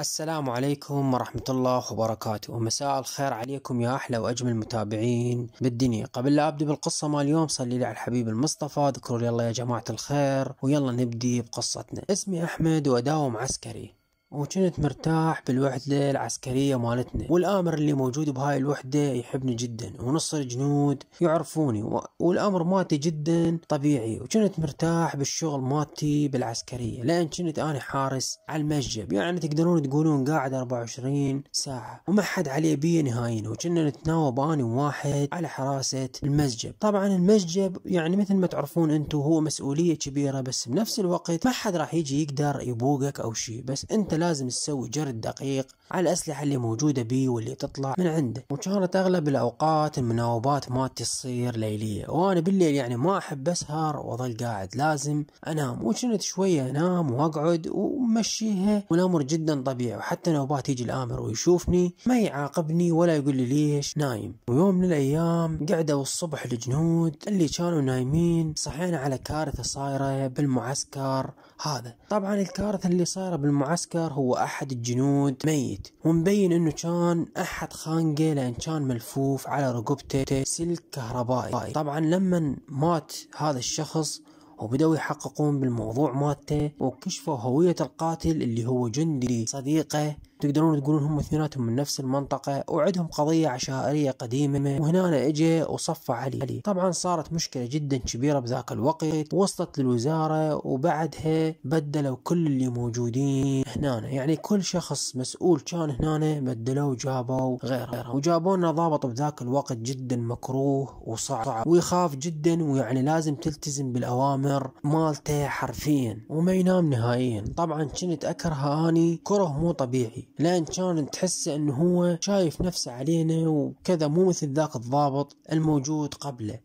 السلام عليكم ورحمة الله وبركاته ومساء الخير عليكم يا أحلى وأجمل متابعين بالدنيا قبل لا أبدأ بالقصة ما اليوم صلي لي على الحبيب المصطفى ذكروا الله يا جماعة الخير ويلا نبدي بقصتنا اسمي أحمد وأداوم عسكري وكنت مرتاح بالوحدة العسكرية مالتنا والآمر اللي موجود بهاي الوحدة يحبني جدا ونص الجنود يعرفوني و... والأمر مالتي جدا طبيعي وكنت مرتاح بالشغل مالتي بالعسكرية لأن كنت أنا حارس على المسجب يعني تقدرون تقولون قاعد 24 ساعة وما حد عليه بيه نهائيا وكنا نتناوب أنا وواحد على حراسة المسجب طبعا المسجب يعني مثل ما تعرفون أنتم هو مسؤولية كبيرة بس بنفس الوقت ما حد راح يجي يقدر يبوقك أو شيء بس أنت لازم تسوي جرد دقيق على الأسلحة اللي موجودة بيه واللي تطلع من عنده وكانت أغلب الأوقات المناوبات مالتي تصير ليلية وأنا بالليل يعني ما أحب أسهر وأظل قاعد لازم أنام وشنت شوية أنام وأقعد ومشيها والأمر جدا طبيعي وحتى نوبات يجي الآمر ويشوفني ما يعاقبني ولا يقول لي ليش نايم ويوم من الأيام قعدوا الصبح الجنود اللي كانوا نايمين صحينا على كارثة صايرة بالمعسكر هذا طبعا الكارثة اللي صايرة بالمعسكر صار هو أحد الجنود ميت ومبين أنه كان أحد خانقه لأن كان ملفوف على رقبته سلك كهربائي طبعا لما مات هذا الشخص وبدأوا يحققون بالموضوع مالته وكشفوا هوية القاتل اللي هو جندي صديقه تقدرون تقولون هم اثنيناتهم من نفس المنطقة وعندهم قضية عشائرية قديمة وهنا اجى وصفى علي طبعا صارت مشكلة جدا كبيرة بذاك الوقت وصلت للوزارة وبعدها بدلوا كل اللي موجودين هنا يعني كل شخص مسؤول كان هنا بدلوه وجابوا غيره وجابوا لنا ضابط بذاك الوقت جدا مكروه وصعب ويخاف جدا ويعني لازم تلتزم بالأوامر مالته حرفيا وما ينام نهائيا طبعا كنت أكرهه أني كره مو طبيعي لان كان تحسه انه هو شايف نفسه علينا وكذا مو مثل ذاك الضابط الموجود قبله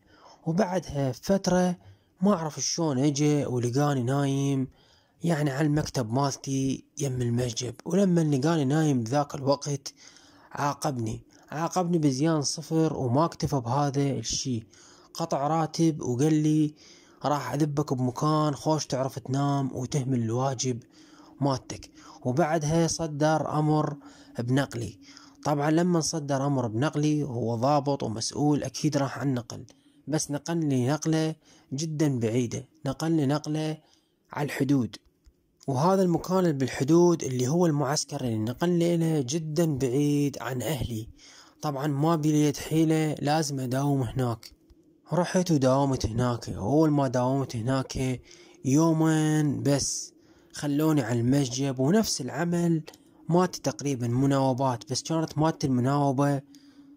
وبعدها فترة ما اعرف شلون اجى ولقاني نايم يعني على المكتب مالتي يم المسجد ولما لقاني نايم بذاك الوقت عاقبني عاقبني بزيان صفر وما اكتفى بهذا الشي قطع راتب وقال لي راح اذبك بمكان خوش تعرف تنام وتهمل الواجب مالتك وبعدها صدر أمر بنقلي طبعا لما صدر أمر بنقلي هو ضابط ومسؤول أكيد راح عن نقل بس نقلني نقلة جدا بعيدة نقلني نقلة على الحدود وهذا المكان بالحدود اللي هو المعسكر اللي نقل له جدا بعيد عن أهلي طبعا ما بليت حيلة لازم أداوم هناك رحت وداومت هناك أول ما داومت هناك يومين بس خلوني على المسجد ونفس العمل مالتي تقريبا مناوبات بس كانت مالتي المناوبة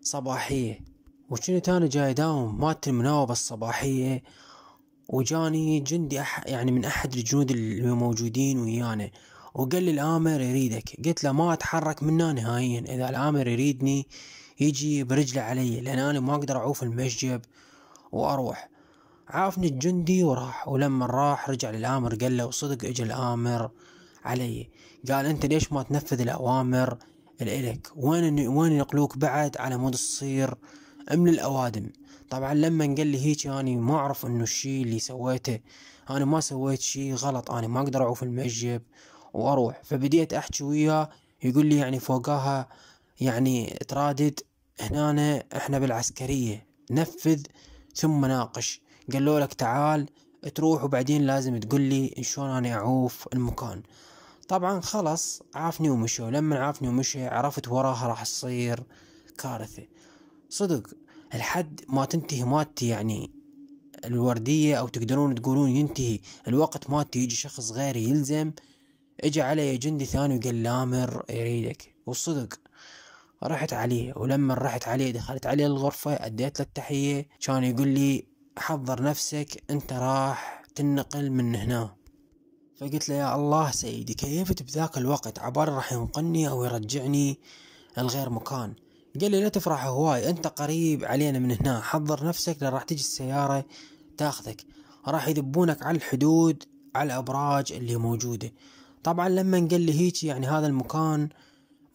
صباحية وكنت أنا جاي داوم مالتي المناوبة الصباحية وجاني جندي أح يعني من أحد الجنود اللي موجودين ويانا وقال لي الآمر يريدك قلت له ما أتحرك منه نهائيا إذا الآمر يريدني يجي برجله علي لأن أنا ما أقدر أعوف المسجد وأروح عافني الجندي وراح ولما راح رجع للآمر قال له صدق اجى الآمر علي قال انت ليش ما تنفذ الأوامر الإلك وين وين يقلوك بعد على مود تصير من الأوادم طبعا لما قال لي هيك أنا يعني ما أعرف إنه الشي اللي سويته أنا ما سويت شي غلط أنا ما أقدر أعوف المجب وأروح فبديت أحكي وياه يقول لي يعني فوقاها يعني ترادد هنا احنا بالعسكرية نفذ ثم ناقش قالوا لك تعال تروح وبعدين لازم تقول لي شلون انا اعوف المكان طبعا خلص عافني ومشوا لما عافني ومشي عرفت وراها راح تصير كارثة صدق الحد ما تنتهي ماتي يعني الوردية او تقدرون تقولون ينتهي الوقت ماتي يجي شخص غيري يلزم اجى علي جندي ثاني وقال لامر يريدك والصدق رحت عليه ولما رحت عليه دخلت عليه الغرفة اديت له التحية كان يقول لي حضر نفسك انت راح تنقل من هنا فقلت له يا الله سيدي كيفت بذاك الوقت عبارة راح ينقلني او يرجعني الغير مكان قال لي لا تفرح هواي انت قريب علينا من هنا حضر نفسك لان راح تجي السيارة تاخذك راح يذبونك على الحدود على الابراج اللي موجودة طبعا لما قال لي هيك يعني هذا المكان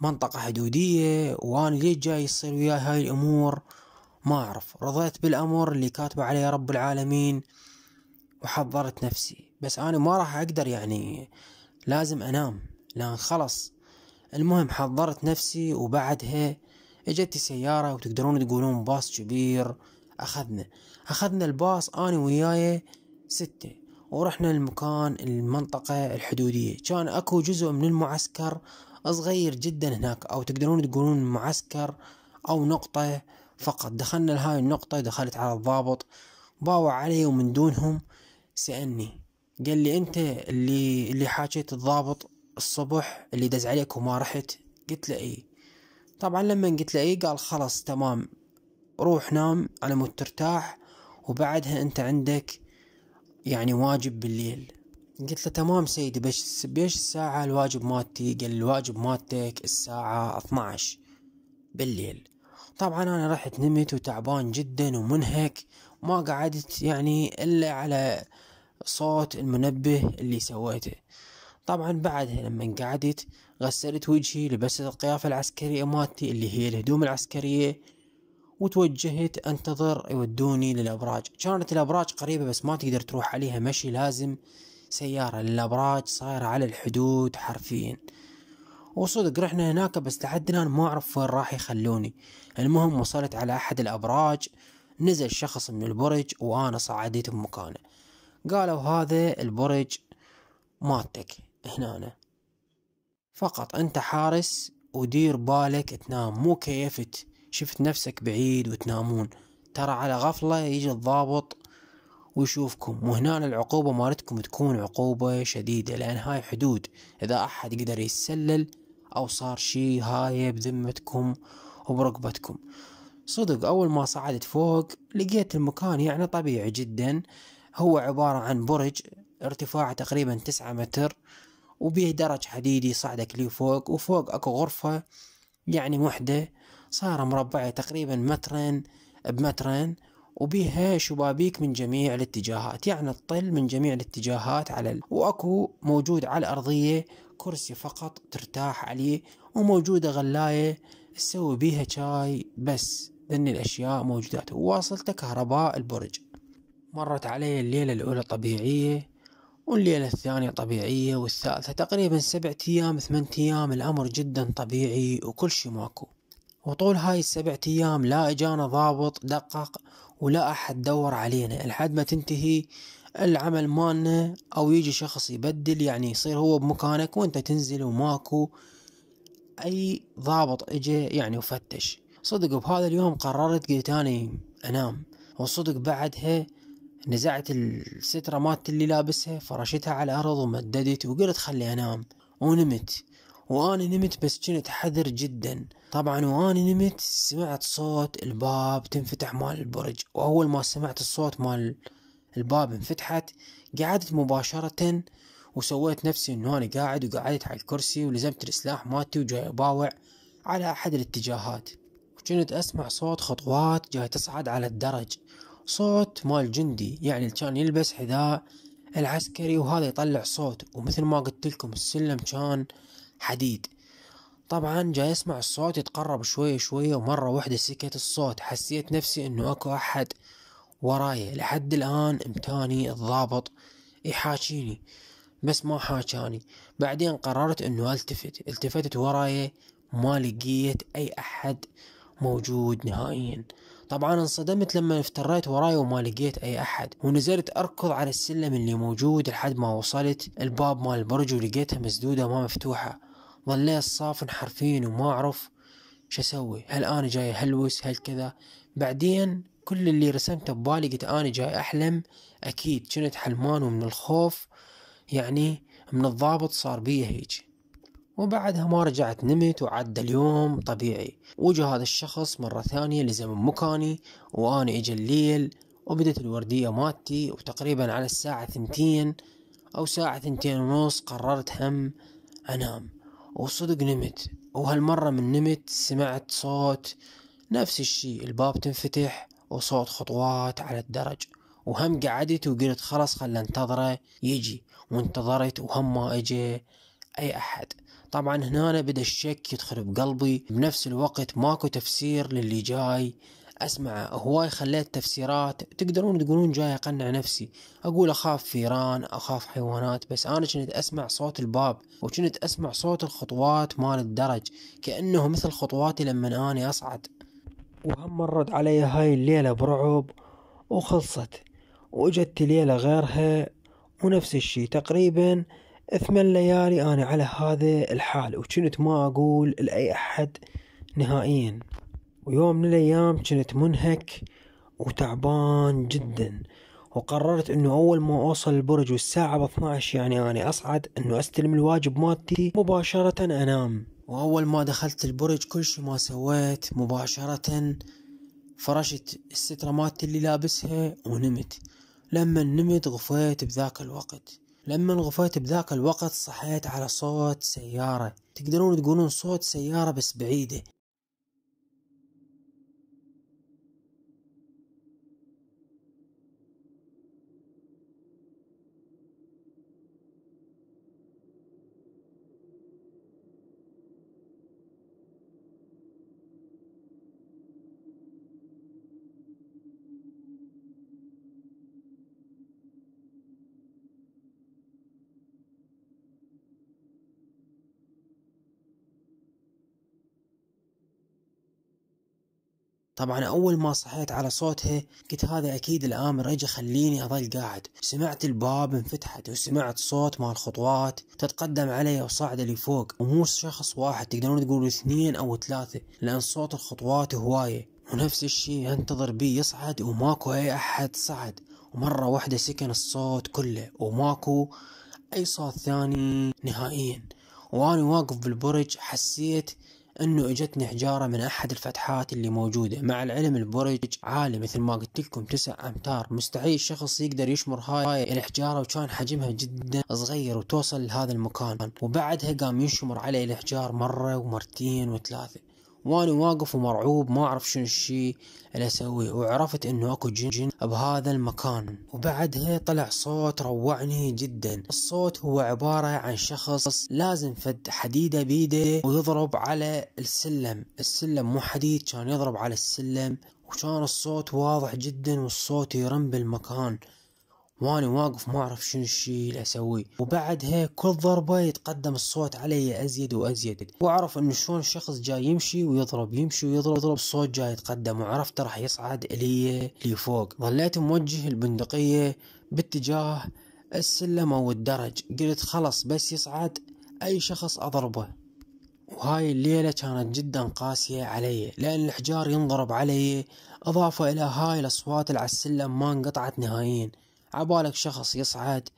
منطقة حدودية وانا ليش جاي يصير وياي هاي الامور ما أعرف رضيت بالأمر اللي كاتبه عليه رب العالمين وحضرت نفسي بس أنا ما راح أقدر يعني لازم أنام لأن خلص المهم حضرت نفسي وبعدها اجت سيارة وتقدرون تقولون باص كبير أخذنا أخذنا الباص أنا وياي ستة ورحنا المكان المنطقة الحدودية كان أكو جزء من المعسكر صغير جدا هناك أو تقدرون تقولون معسكر أو نقطة فقط دخلنا لهاي النقطة دخلت على الضابط باوع علي ومن دونهم سألني قال لي انت اللي اللي حاجيت الضابط الصبح اللي دز عليك وما رحت قلت له ايه طبعا لما قلت له ايه قال خلاص تمام روح نام على مود ترتاح وبعدها انت عندك يعني واجب بالليل قلت له تمام سيدي بش بيش الساعة الواجب مالتي قال الواجب مالتك الساعة 12 بالليل طبعا انا رحت نمت وتعبان جدا ومنهك ما قعدت يعني الا على صوت المنبه اللي سويته طبعا بعدها لما قعدت غسلت وجهي لبست القيافة العسكرية مالتي اللي هي الهدوم العسكرية وتوجهت انتظر يودوني للابراج كانت الابراج قريبة بس ما تقدر تروح عليها مشي لازم سيارة للابراج صايرة على الحدود حرفيا وصدق رحنا هناك بس لحد الآن ما أعرف وين راح يخلوني المهم وصلت على أحد الأبراج نزل شخص من البرج وأنا صعدت بمكانه قالوا هذا البرج مالتك هنا فقط أنت حارس ودير بالك تنام مو كيفت شفت نفسك بعيد وتنامون ترى على غفلة يجي الضابط ويشوفكم وهنا العقوبة مالتكم تكون عقوبة شديدة لأن هاي حدود إذا أحد قدر يتسلل أو صار شي هاي بذمتكم وبرقبتكم صدق أول ما صعدت فوق لقيت المكان يعني طبيعي جدا هو عبارة عن برج ارتفاعه تقريبا تسعة متر وبيه درج حديدي صعدك لي فوق وفوق أكو غرفة يعني محدة صار مربعة تقريبا مترين بمترين وبيها شبابيك من جميع الاتجاهات يعني تطل من جميع الاتجاهات على ال... واكو موجود على الارضيه كرسي فقط ترتاح عليه وموجوده غلايه تسوي بيها شاي بس ذني الاشياء موجودات وواصلته كهرباء البرج مرت علي الليله الاولى طبيعيه والليلة الثانية طبيعية والثالثة تقريبا سبعة أيام ثمانية أيام الأمر جدا طبيعي وكل شي ماكو وطول هاي السبعة أيام لا إجانا ضابط دقق ولا أحد دور علينا لحد ما تنتهي العمل مالنا أو يجي شخص يبدل يعني يصير هو بمكانك وأنت تنزل وماكو أي ضابط إجا يعني وفتش صدق بهذا اليوم قررت قلت أني أنام وصدق بعدها نزعت السترة مالت اللي لابسها فرشتها على الأرض ومددت وقلت خلي أنام ونمت وأنا نمت بس كنت حذر جدا طبعا وأنا نمت سمعت صوت الباب تنفتح مال البرج وأول ما سمعت الصوت مال الباب انفتحت قعدت مباشرة وسويت نفسي انه انا قاعد وقعدت على الكرسي ولزمت السلاح مالتي وجاي اباوع على احد الاتجاهات وكنت اسمع صوت خطوات جاي تصعد على الدرج صوت مال جندي يعني كان يلبس حذاء العسكري وهذا يطلع صوت ومثل ما قلت لكم السلم كان حديد طبعا جاي اسمع الصوت يتقرب شوية شوية ومرة واحدة سكت الصوت حسيت نفسي انه اكو احد وراي لحد الان امتاني الضابط يحاشيني بس ما حاشاني بعدين قررت انه التفت التفتت وراي ما لقيت اي احد موجود نهائيا طبعا انصدمت لما افتريت وراي وما لقيت اي احد ونزلت اركض على السلم اللي موجود لحد ما وصلت الباب مال البرج ولقيتها مسدودة وما مفتوحة ظليت صافن حرفيا وما أعرف شو أسوي هل أنا جاي هلوس هل كذا بعدين كل اللي رسمته ببالي قلت أنا جاي أحلم أكيد كنت حلمان ومن الخوف يعني من الضابط صار بي هيج وبعدها ما رجعت نمت وعد اليوم طبيعي وجه هذا الشخص مرة ثانية لزم مكاني وأنا إجا الليل وبدت الوردية مالتي وتقريبا على الساعة ثنتين أو ساعة ثنتين ونص قررت هم أنام وصدق نمت وهالمرة من نمت سمعت صوت نفس الشي الباب تنفتح وصوت خطوات على الدرج وهم قعدت وقلت خلاص خل انتظره يجي وانتظرت وهم ما اجى اي احد طبعا هنا بدا الشك يدخل بقلبي بنفس الوقت ماكو تفسير للي جاي أسمعه هواي خليت تفسيرات تقدرون تقولون جاي أقنع نفسي أقول أخاف فيران أخاف حيوانات بس أنا كنت أسمع صوت الباب وكنت أسمع صوت الخطوات مال الدرج كأنه مثل خطواتي لما أنا أصعد وهم مرت علي هاي الليلة برعب وخلصت وجدت ليلة غيرها ونفس الشي تقريبا ثمان ليالي أنا على هذا الحال وكنت ما أقول لأي أحد نهائيا ويوم من الأيام كنت منهك وتعبان جدا وقررت انه اول ما اوصل البرج والساعة ب 12 يعني اني اصعد انه استلم الواجب مالتي مباشرة انام واول ما دخلت البرج كل شي ما سويت مباشرة فرشت السترة مالتي اللي لابسها ونمت لما نمت غفيت بذاك الوقت لما غفيت بذاك الوقت صحيت على صوت سيارة تقدرون تقولون صوت سيارة بس بعيدة طبعا أول ما صحيت على صوتها قلت هذا أكيد الآمر اجى خليني أظل قاعد سمعت الباب انفتحت وسمعت صوت مال خطوات تتقدم علي وصاعدة لفوق ومو شخص واحد تقدرون تقولوا اثنين أو ثلاثة لأن صوت الخطوات هواية ونفس الشي انتظر بيه يصعد وماكو أي أحد صعد ومرة واحدة سكن الصوت كله وماكو أي صوت ثاني نهائيا وأنا واقف بالبرج حسيت انه اجتني حجارة من احد الفتحات اللي موجودة مع العلم البرج عالي مثل ما قلت لكم تسع امتار مستحيل شخص يقدر يشمر هاي الحجارة وكان حجمها جدا صغير وتوصل لهذا المكان وبعدها قام يشمر علي الحجار مرة ومرتين وثلاثة وانا واقف ومرعوب ما اعرف شنو الشي اللي اسويه وعرفت انه اكو جن جن بهذا المكان وبعدها طلع صوت روعني جدا الصوت هو عبارة عن شخص لازم فد حديدة بيده ويضرب على السلم السلم مو حديد كان يضرب على السلم وكان الصوت واضح جدا والصوت يرم بالمكان وانا واقف ما اعرف شنو الشي اللي اسويه وبعدها كل ضربة يتقدم الصوت علي ازيد وازيد واعرف انه شلون الشخص جاي يمشي ويضرب يمشي ويضرب يضرب الصوت جاي يتقدم وعرفت راح يصعد الي لفوق ظليت موجه البندقية باتجاه السلم او الدرج قلت خلص بس يصعد اي شخص اضربه وهاي الليلة كانت جدا قاسية علي لأن الحجار ينضرب علي إضافة إلى هاي الأصوات اللي على السلم ما انقطعت نهائيا عبالك شخص يصعد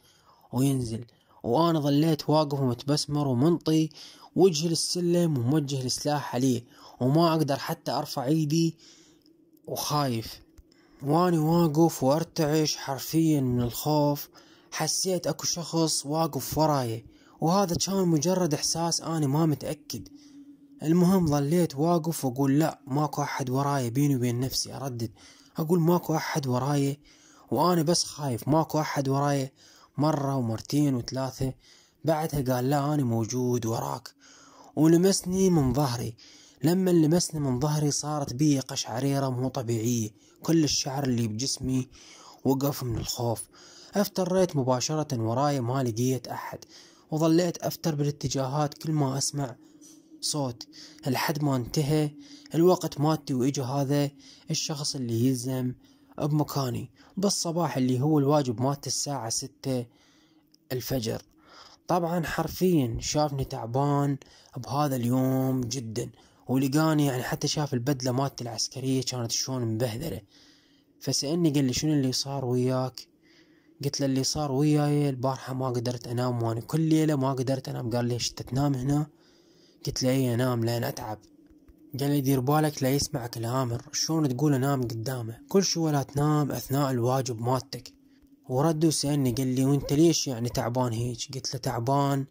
وينزل وانا ظليت واقف ومتبسمر ومنطي وجه للسلم وموجه السلاح عليه وما اقدر حتى ارفع ايدي وخايف واني واقف وارتعش حرفيا من الخوف حسيت اكو شخص واقف وراي وهذا كان مجرد احساس اني ما متأكد المهم ظليت واقف واقول لا ماكو احد وراي بيني وبين نفسي اردد اقول ماكو احد وراي وأنا بس خايف ماكو أحد وراي مرة ومرتين وثلاثة بعدها قال لا أنا موجود وراك ولمسني من ظهري لما لمسني من ظهري صارت بي قشعريرة مو طبيعية كل الشعر اللي بجسمي وقف من الخوف افتريت مباشرة وراي ما لقيت أحد وظليت أفتر بالاتجاهات كل ما أسمع صوت لحد ما انتهى الوقت مالتي وإجا هذا الشخص اللي يلزم بمكاني بالصباح اللي هو الواجب مات الساعة ستة الفجر طبعا حرفيا شافني تعبان بهذا اليوم جدا ولقاني يعني حتى شاف البدلة مات العسكرية كانت شلون مبهذلة فسألني قال لي شنو اللي صار وياك قلت له اللي صار وياي البارحة ما قدرت أنام وأنا كل ليلة ما قدرت أنام قال لي تنام هنا قلت له أي أنام لأن أتعب قال لي دير بالك لا يسمع الامر شلون تقول انام قدامه كل شو ولا تنام اثناء الواجب مالتك ورد وسألني قال لي وانت ليش يعني تعبان هيج قلت له تعبان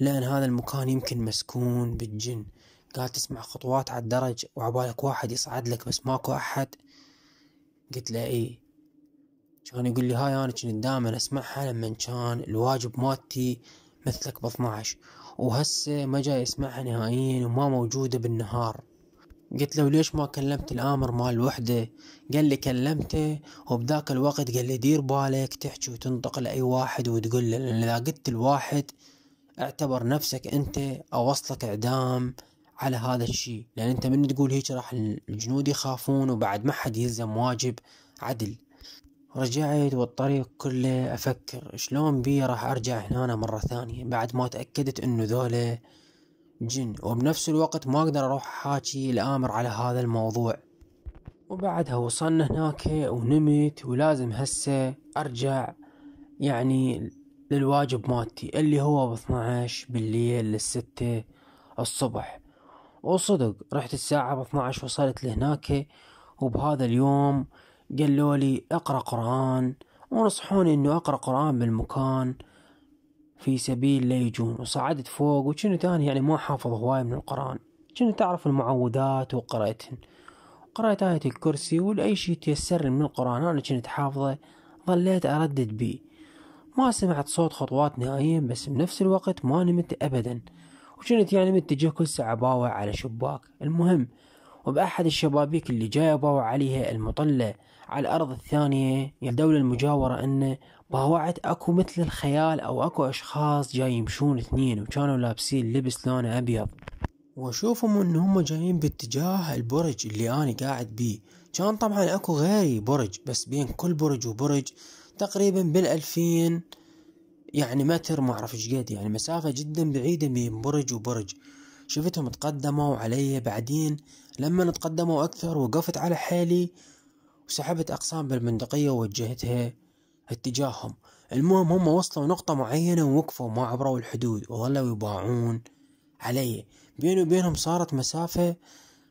لان هذا المكان يمكن مسكون بالجن قال تسمع خطوات على الدرج وعبالك واحد يصعد لك بس ماكو احد قلت له اي كان يقول لي هاي انا كنت دائما اسمعها لما كان الواجب مالتي مثلك ب 12 وهسه ما جاي اسمعها نهائيا وما موجودة بالنهار قلت له ليش ما كلمت الامر مال الوحدة قال لي كلمته وبذاك الوقت قال لي دير بالك تحكي وتنطق لاي واحد وتقول له لان اذا قلت الواحد اعتبر نفسك انت اوصلك اعدام على هذا الشيء لان انت من تقول هيك راح الجنود يخافون وبعد ما حد يلزم واجب عدل رجعت والطريق كله افكر شلون بي راح ارجع هنا مرة ثانية بعد ما تأكدت انه ذولا جن وبنفس الوقت ما أقدر أروح أحاكي الآمر على هذا الموضوع وبعدها وصلنا هناك ونمت ولازم هسه أرجع يعني للواجب مالتي اللي هو ب 12 بالليل للستة الصبح وصدق رحت الساعة ب 12 وصلت لهناك وبهذا اليوم قالوا لي اقرا قرآن ونصحوني انه اقرا قرآن بالمكان في سبيل ليجون وصعدت فوق وكنت أنا يعني ما حافظ هواي من القرآن كنت أعرف المعوذات وقرأتهن قرأت آية الكرسي ولأي شيء تيسر من القرآن أنا كنت حافظه ظليت أردد بيه ما سمعت صوت خطوات نهائيا بس بنفس الوقت ما نمت أبدا وكنت يعني متجه كل ساعة باوع على شباك المهم وبأحد الشبابيك اللي جاي عليها المطلة على الأرض الثانية الدولة المجاورة أنه باوعت أكو مثل الخيال أو أكو أشخاص جاي يمشون اثنين وكانوا لابسين لبس لونه أبيض وشوفهم ان هم جايين باتجاه البرج اللي انا قاعد بيه كان طبعا اكو غيري برج بس بين كل برج وبرج تقريبا بالالفين يعني متر ما اعرف قد يعني مسافه جدا بعيده بين برج وبرج شفتهم تقدموا علي بعدين لما نتقدموا أكثر وقفت على حالي وسحبت أقسام بالبندقية ووجهتها اتجاههم المهم هم وصلوا نقطة معينة ووقفوا ما عبروا الحدود وظلوا يباعون علي بيني وبينهم صارت مسافة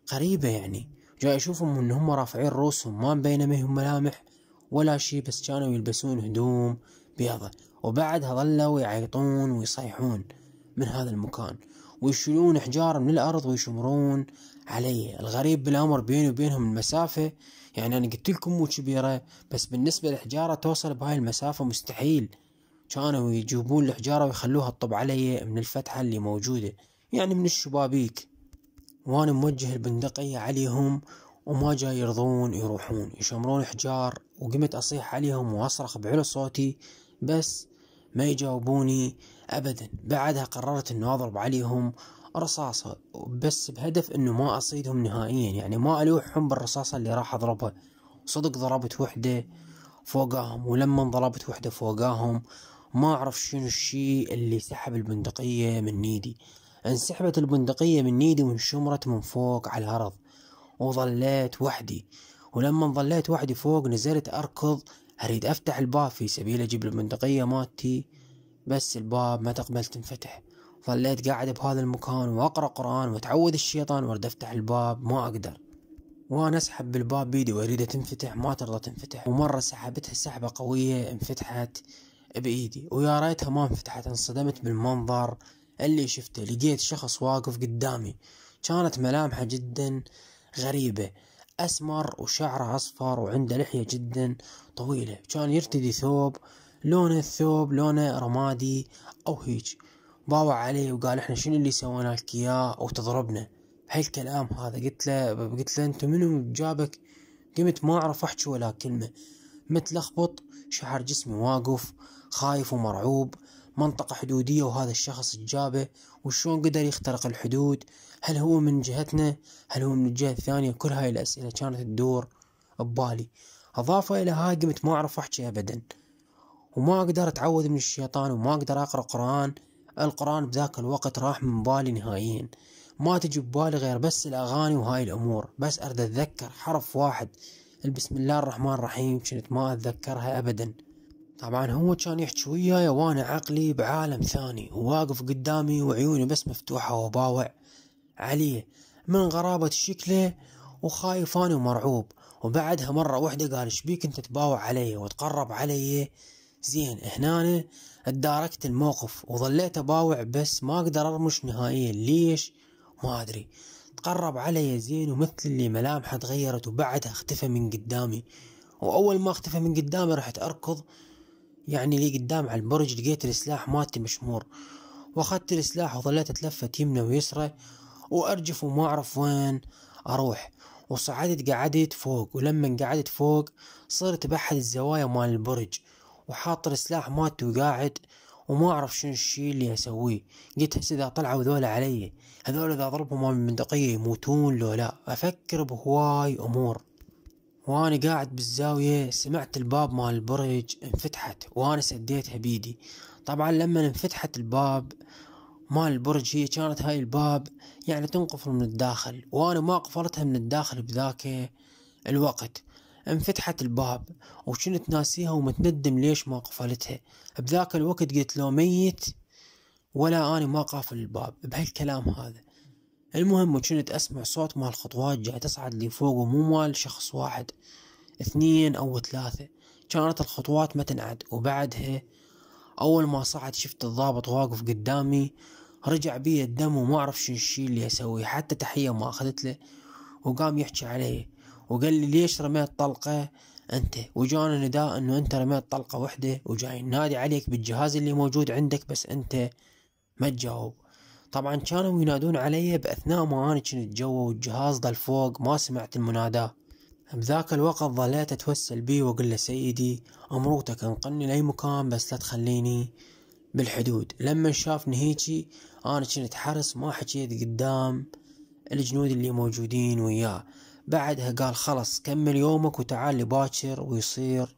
قريبة يعني جاي أشوفهم إن هم رافعين روسهم ما مبينة منهم ملامح ولا شي بس كانوا يلبسون هدوم بيضة وبعدها ظلوا يعيطون ويصيحون من هذا المكان ويشيلون حجارة من الأرض ويشمرون علي الغريب بالأمر بيني وبينهم المسافة يعني أنا قلت لكم مو كبيرة بس بالنسبة للحجارة توصل بهاي المسافة مستحيل كانوا يجيبون الحجارة ويخلوها تطب علي من الفتحة اللي موجودة يعني من الشبابيك وأنا موجه البندقية عليهم وما جاي يرضون يروحون يشمرون حجار وقمت أصيح عليهم وأصرخ بعلو صوتي بس ما يجاوبوني أبدا بعدها قررت أنه أضرب عليهم رصاصة بس بهدف أنه ما أصيدهم نهائيا يعني ما ألوحهم بالرصاصة اللي راح أضربها صدق ضربت وحدة فوقاهم ولما انضربت وحدة فوقاهم ما أعرف شنو الشيء اللي سحب البندقية من نيدي انسحبت البندقية من نيدي وانشمرت من فوق على الارض وظليت وحدي ولما ظليت وحدي فوق نزلت أركض أريد أفتح الباب في سبيل أجيب البندقية مالتي بس الباب ما تقبل تنفتح ظليت قاعد بهذا المكان واقرا قران وتعود الشيطان وارد افتح الباب ما اقدر وانا اسحب بالباب بيدي واريده تنفتح ما ترضى تنفتح ومره سحبتها سحبه قويه انفتحت بايدي ويا ريتها ما انفتحت انصدمت بالمنظر اللي شفته لقيت شخص واقف قدامي كانت ملامحه جدا غريبه اسمر وشعره اصفر وعنده لحيه جدا طويله كان يرتدي ثوب لونه الثوب لونه رمادي او هيج باوع عليه وقال احنا شنو اللي سوينا لك اياه وتضربنا هالكلام هذا قلت له قلت له انت منو جابك قمت ما اعرف احكي ولا كلمه متلخبط شعر جسمي واقف خايف ومرعوب منطقة حدودية وهذا الشخص جابه وشون قدر يخترق الحدود هل هو من جهتنا هل هو من الجهة الثانية كل هاي الأسئلة كانت تدور ببالي أضافة إلى هاي قمت ما أعرف أحكي أبدا وما أقدر أتعوذ من الشيطان وما أقدر أقرأ قرآن القرآن بذاك الوقت راح من بالي نهائيا ما تجي ببالي غير بس الأغاني وهاي الأمور بس أرد أتذكر حرف واحد بسم الله الرحمن الرحيم كنت ما أتذكرها أبدا طبعا هو كان يحكي وياي وانا عقلي بعالم ثاني وواقف قدامي وعيوني بس مفتوحة وباوع عليه من غرابة شكله وخايف ومرعوب وبعدها مرة واحدة قال شبيك انت تباوع علي وتقرب علي زين هنا اداركت الموقف وظليت اباوع بس ما اقدر ارمش نهائيا ليش ما ادري تقرب علي زين ومثل اللي ملامحه تغيرت وبعدها اختفى من قدامي واول ما اختفى من قدامي رحت اركض يعني لي قدام على البرج لقيت السلاح مالتي مشمور واخذت السلاح وظليت اتلفت يمنى ويسرى وارجف وما اعرف وين اروح وصعدت قعدت فوق ولما قعدت فوق صرت بأحد الزوايا مال البرج وحاط السلاح مات وقاعد وما اعرف شنو الشي اللي اسويه قلت هسه اذا طلعوا ذولا علي هذول اذا ضربهم من المنطقية يموتون لو لا افكر بهواي امور وانا قاعد بالزاوية سمعت الباب مال البرج انفتحت وانا سديتها بيدي طبعا لما انفتحت الباب مال البرج هي كانت هاي الباب يعني تنقفل من الداخل وانا ما قفلتها من الداخل بذاك الوقت انفتحت الباب وشنت ناسيها ومتندم ليش ما قفلتها بذاك الوقت قلت له ميت ولا أنا ما قافل الباب بهالكلام هذا المهم وشنت أسمع صوت مال خطوات جاي تصعد لي فوق ومو مال شخص واحد اثنين أو ثلاثة كانت الخطوات ما تنعد وبعدها أول ما صعد شفت الضابط واقف قدامي رجع بي الدم وما أعرف شو الشي اللي أسويه حتى تحية ما أخذت له وقام يحكي عليه وقال لي ليش رميت طلقة انت وجانا نداء انه انت رميت طلقة وحدة وجاي نادي عليك بالجهاز اللي موجود عندك بس انت ما تجاوب طبعا كانوا ينادون علي باثناء ما انا كنت جوا والجهاز ضل فوق ما سمعت المناداة بذاك الوقت ظليت اتوسل بيه واقول له سيدي امروتك انقلني لاي مكان بس لا تخليني بالحدود لما شافني هيجي انا كنت حرس ما حكيت قدام الجنود اللي موجودين وياه بعدها قال خلص كمل يومك وتعال لي ويصير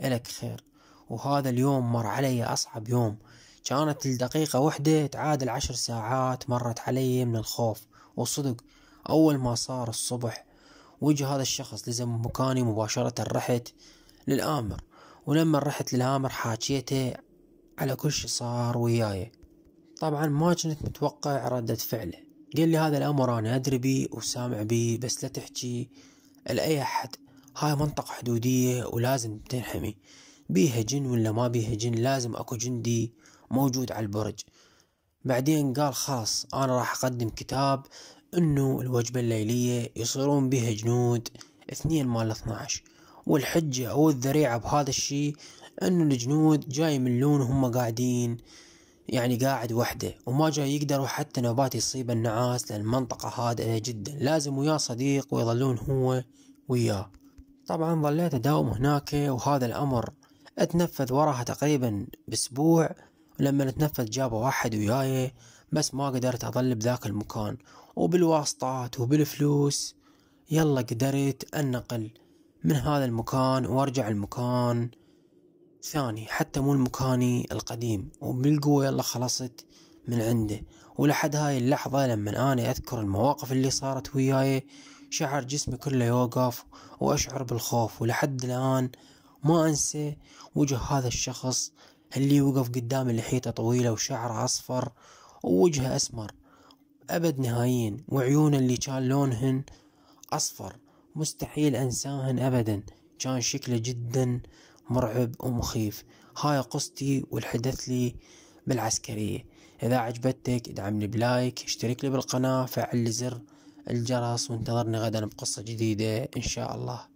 لك خير وهذا اليوم مر علي أصعب يوم كانت الدقيقة وحدة تعادل عشر ساعات مرت علي من الخوف وصدق أول ما صار الصبح وجه هذا الشخص لزم مكاني مباشرة رحت للآمر ولما رحت للآمر حاكيته على كل شي صار وياي طبعا ما كنت متوقع ردة فعله قال لي هذا الأمر أنا أدري بيه وسامع بيه بس لا تحكي لأي أحد هاي منطقة حدودية ولازم تنحمي بيها جن ولا ما بيها جن لازم أكو جندي موجود على البرج بعدين قال خلاص أنا راح أقدم كتاب أنه الوجبة الليلية يصيرون بها جنود اثنين مال 12 والحجة أو الذريعة بهذا الشي أنه الجنود جاي من لون هم قاعدين يعني قاعد وحده وما جاي يقدر حتى نوبات يصيب النعاس لأن المنطقة هادئة جدا لازم وياه صديق ويظلون هو وياه طبعا ظليت أداوم هناك وهذا الأمر اتنفذ وراها تقريبا بأسبوع ولما اتنفذ جاب واحد وياي بس ما قدرت أظل بذاك المكان وبالواسطات وبالفلوس يلا قدرت أنقل من هذا المكان وارجع المكان ثاني حتى مو المكاني القديم وبالقوة يلا خلصت من عنده ولحد هاي اللحظة لما أنا أذكر المواقف اللي صارت وياي شعر جسمي كله يوقف وأشعر بالخوف ولحد الآن ما أنسى وجه هذا الشخص اللي وقف قدامي لحيته طويلة وشعره أصفر ووجهه أسمر أبد نهائيا وعيونه اللي كان لونهن أصفر مستحيل أنساهن أبدا كان شكله جدا مرعب ومخيف هاي قصتي والحدث لي بالعسكرية إذا عجبتك ادعمني بلايك اشترك لي بالقناة فعل زر الجرس وانتظرني غدا بقصة جديدة إن شاء الله